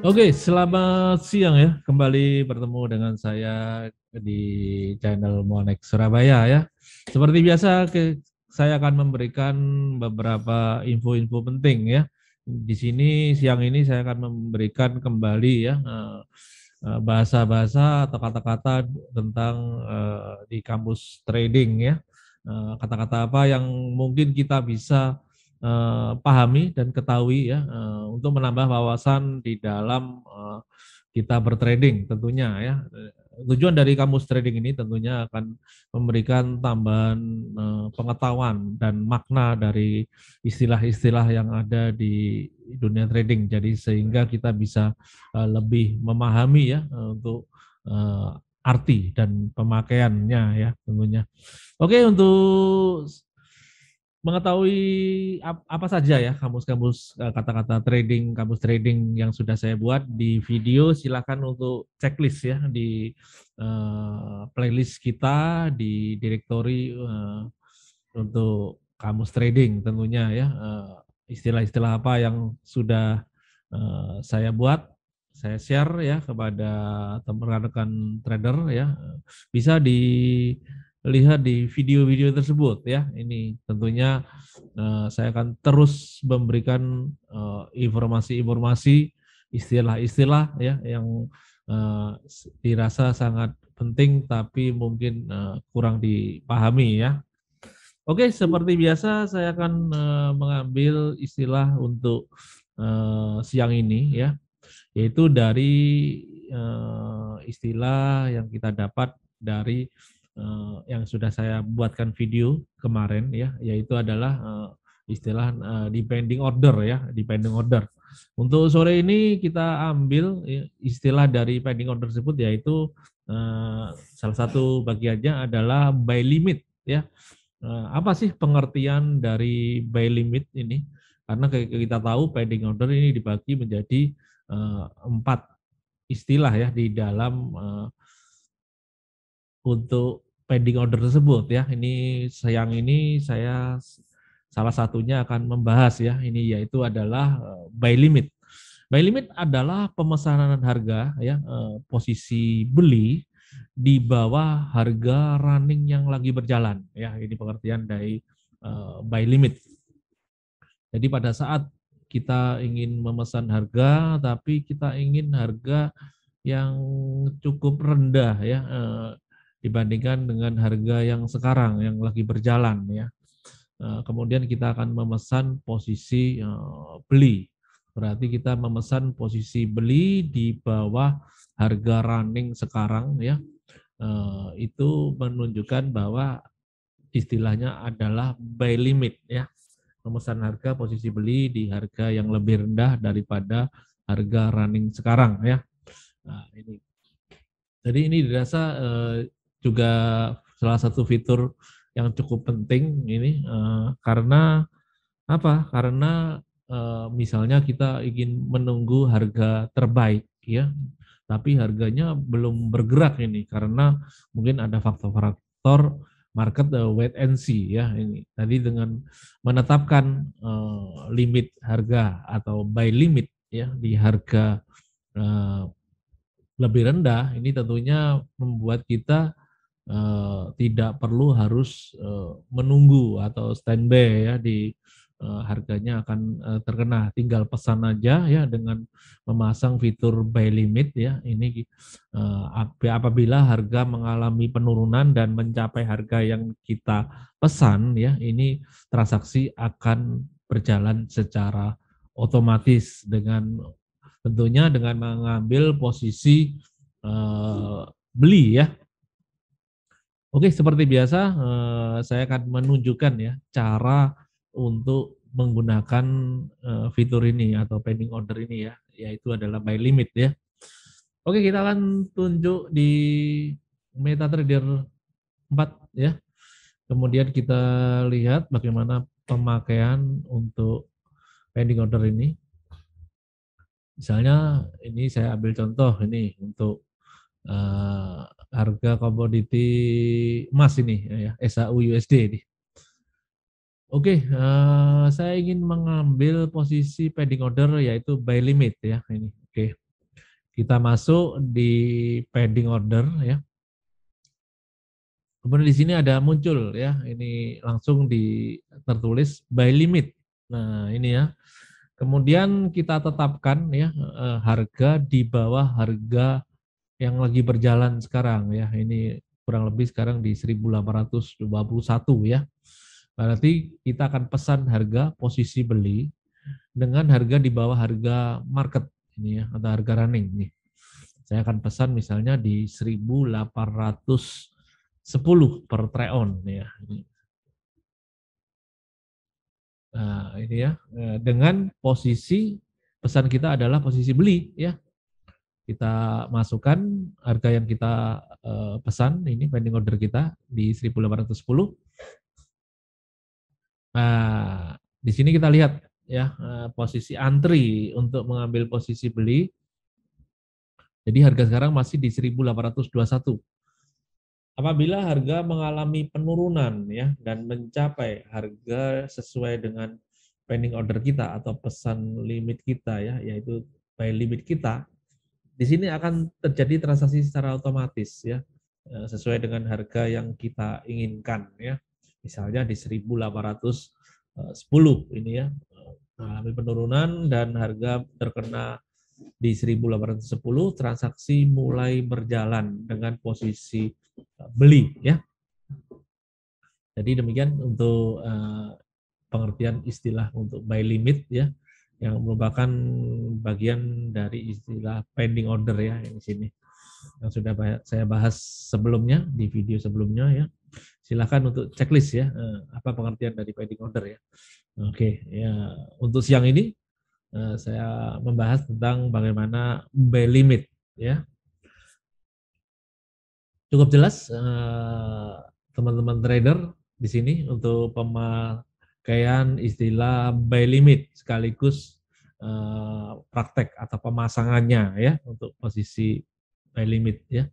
Oke, okay, selamat siang ya. Kembali bertemu dengan saya di channel Monex Surabaya ya. Seperti biasa, saya akan memberikan beberapa info-info penting ya di sini siang ini saya akan memberikan kembali ya eh, eh, bahasa-bahasa atau kata-kata tentang eh, di kampus trading ya. Kata-kata apa yang mungkin kita bisa pahami dan ketahui ya untuk menambah wawasan di dalam kita bertrading tentunya ya. Tujuan dari kamus trading ini tentunya akan memberikan tambahan eh, pengetahuan dan makna dari istilah-istilah yang ada di dunia trading. Jadi sehingga kita bisa eh, lebih memahami ya untuk eh, arti dan pemakaiannya ya tentunya. Oke untuk mengetahui apa saja ya kamus-kamus e, kata-kata trading, kamus trading yang sudah saya buat di video silakan untuk checklist ya di uh, playlist kita di direktori uh, untuk kamus trading tentunya ya istilah istilah-istilah apa yang sudah uh, saya buat saya share ya kepada teman-teman trader ya bisa di lihat di video-video tersebut ya. Ini tentunya uh, saya akan terus memberikan eh, informasi-informasi, uh, istilah-istilah ya yang uh, dirasa sangat penting tapi mungkin uh, kurang dipahami ya. Oke, seperti biasa saya akan uh, mengambil istilah untuk uh, siang ini ya, yaitu dari uh, istilah yang kita dapat dari Eh, yang sudah saya buatkan video kemarin ya, yaitu adalah uh, istilah uh, depending order ya, depending order. Untuk sore ini kita ambil ya, istilah dari pending order tersebut yaitu uh, salah satu bagiannya adalah by limit ya. uh, apa sih pengertian dari by limit ini? Karena kita tahu pending order ini dibagi menjadi uh, empat istilah ya di dalam uh, untuk pending order tersebut ya. Ini sayang ini saya salah satunya akan membahas ya. Ini yaitu adalah eh, buy limit. Buy limit adalah pemesanan harga ya eh, posisi beli di bawah harga running yang lagi berjalan ya. Ini pengertian dari eh, buy limit. Jadi pada saat kita ingin memesan harga tapi kita ingin harga yang cukup rendah ya dibandingkan dengan harga yang sekarang yang lagi berjalan ya. Eh, kemudian kita akan memesan posisi eh, beli. Berarti kita memesan posisi beli di bawah harga running sekarang ya. Eh, itu menunjukkan bahwa istilahnya adalah buy limit ya. Memesan harga posisi beli di harga yang lebih rendah daripada harga running sekarang ya. Nah, ini jadi ini dirasa juga salah satu fitur yang cukup penting ini uh, karena apa? Karena uh, misalnya kita ingin menunggu harga terbaik ya, tapi harganya belum bergerak ini karena mungkin ada faktor-faktor market uh, wait and see ya ini. Tadi dengan menetapkan uh, limit harga atau buy limit ya di harga uh, lebih rendah ini tentunya membuat kita Eh, tidak perlu harus eh, menunggu atau standby ya di eh, harganya akan terkena. Tinggal pesan aja ya dengan memasang fitur buy limit ya. Ini apabila harga mengalami penurunan dan mencapai harga yang kita pesan ya, ini transaksi akan berjalan secara otomatis dengan tentunya dengan mengambil posisi uh, beli ya Oke, seperti biasa eh, saya akan menunjukkan ya cara untuk menggunakan eh, fitur ini atau pending order ini ya, yaitu adalah by limit ya. Oke, kita akan tunjuk di MetaTrader 4 ya. Kemudian kita lihat bagaimana pemakaian untuk pending order ini. Misalnya ini saya ambil contoh ini untuk eh, harga komoditi emas ini ya, ya SAU USD ini. Oke, uh, saya ingin mengambil posisi pending order yaitu buy limit ya ini. Oke. Kita masuk di pending order ya. Kemudian di sini ada muncul ya, ini langsung di tertulis buy limit. Nah, ini ya. Kemudian kita tetapkan ya eh, harga di bawah harga yang lagi berjalan sekarang ya. Ini kurang lebih sekarang di 1821 ya. Berarti kita akan pesan harga posisi beli dengan harga di bawah harga market ini ya atau harga running nih. Saya akan pesan misalnya di 1810 per treon ya. Nah, ini ya dengan posisi pesan kita adalah posisi beli ya kita masukkan harga yang kita uh, pesan ini pending order kita di 1810. Nah, di sini kita lihat ya uh, posisi antri untuk mengambil posisi beli. Jadi harga sekarang masih di 1821. Apabila harga mengalami penurunan ya dan mencapai harga sesuai dengan pending order kita atau pesan limit kita ya yaitu by limit kita di sini akan terjadi transaksi secara otomatis ya e, sesuai dengan harga yang kita inginkan ya. Misalnya di 1810 e, ini ya e, mengalami penurunan dan harga terkena di 1810 transaksi mulai berjalan dengan posisi beli ya. Jadi demikian untuk pengertian istilah untuk buy limit ya yang merupakan bagian dari istilah pending order ya yang di sini yang sudah saya bahas sebelumnya di video sebelumnya ya silahkan untuk checklist ya eh, apa pengertian dari pending order ya oke ya untuk siang ini eh, saya membahas tentang bagaimana buy limit ya cukup jelas eh, teman-teman trader di sini untuk pemah pemakaian istilah by limit sekaligus eh, praktek atau pemasangannya ya untuk posisi by limit ya.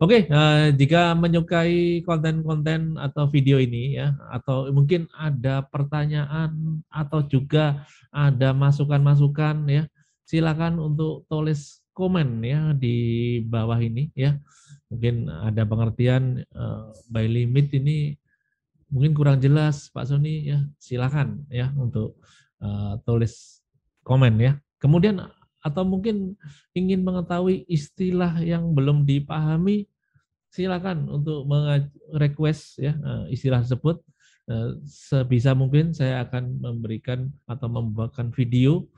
Oke, okay, uh, eh, jika menyukai konten-konten atau video ini ya, atau mungkin ada pertanyaan atau juga ada masukan-masukan ya, silakan untuk tulis komen ya di bawah ini ya. Mungkin ada pengertian uh, by limit ini mungkin kurang jelas Pak Sony ya silakan ya untuk uh, tulis komen ya. Kemudian atau mungkin ingin mengetahui istilah yang belum dipahami silakan untuk request ya eh, istilah tersebut eh, sebisa mungkin saya akan memberikan atau membuatkan video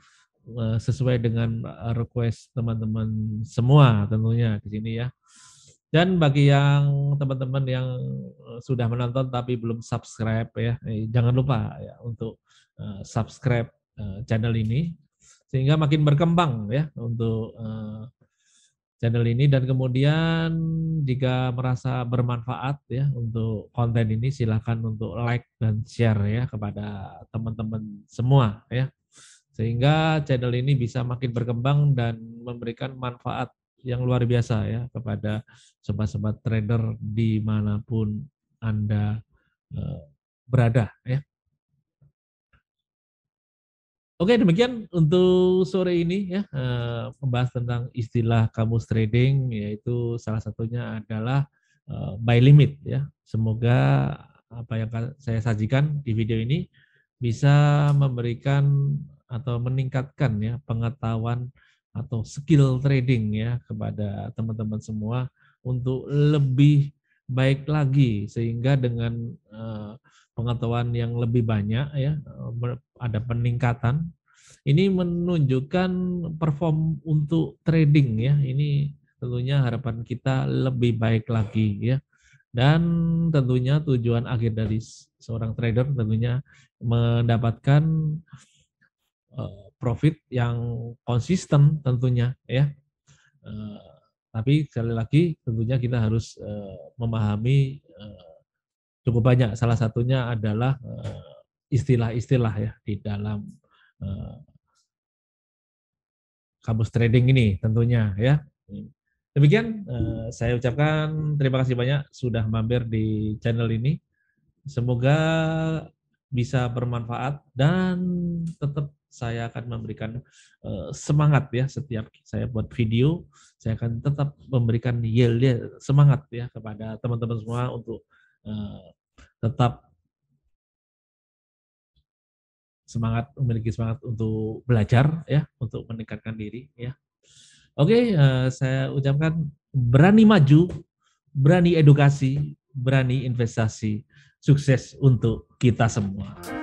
sesuai dengan request teman-teman semua tentunya di sini ya. Dan bagi yang teman-teman yang eh, sudah menonton tapi belum subscribe ya, eh, jangan lupa ya untuk eh, subscribe channel ini sehingga makin berkembang ya untuk channel ini dan kemudian jika merasa bermanfaat ya untuk konten ini silahkan untuk like dan share ya kepada teman-teman semua ya sehingga channel ini bisa makin berkembang dan memberikan manfaat yang luar biasa ya kepada sobat-sobat trader dimanapun Anda eh, berada ya. Oke, demikian untuk sore ini ya eh, membahas tentang istilah kamus trading yaitu salah satunya adalah eh, buy limit ya. Semoga apa yang saya sajikan di video ini bisa memberikan atau meningkatkan ya pengetahuan atau skill trading ya kepada teman-teman semua untuk lebih baik lagi sehingga dengan eh, pengetahuan yang lebih banyak ya eh, ada peningkatan ini menunjukkan perform untuk trading ya ini tentunya harapan kita lebih baik lagi ya dan tentunya tujuan akhir dari seorang trader tentunya mendapatkan Eh, profit yang konsisten tentunya ya. Eh, tapi sekali lagi tentunya kita harus eh, memahami cukup banyak. Salah satunya adalah istilah-istilah ya di dalam kamus trading ini tentunya ya. Demikian saya ucapkan terima kasih banyak sudah mampir di channel ini. Semoga bisa bermanfaat dan tetap saya akan memberikan uh, semangat ya setiap saya buat video, saya akan tetap memberikan yield ya, semangat ya kepada teman-teman semua untuk uh, tetap semangat memiliki semangat untuk belajar ya, untuk meningkatkan diri ya. Oke, uh, saya ucapkan berani maju, berani edukasi, berani investasi, sukses untuk kita semua.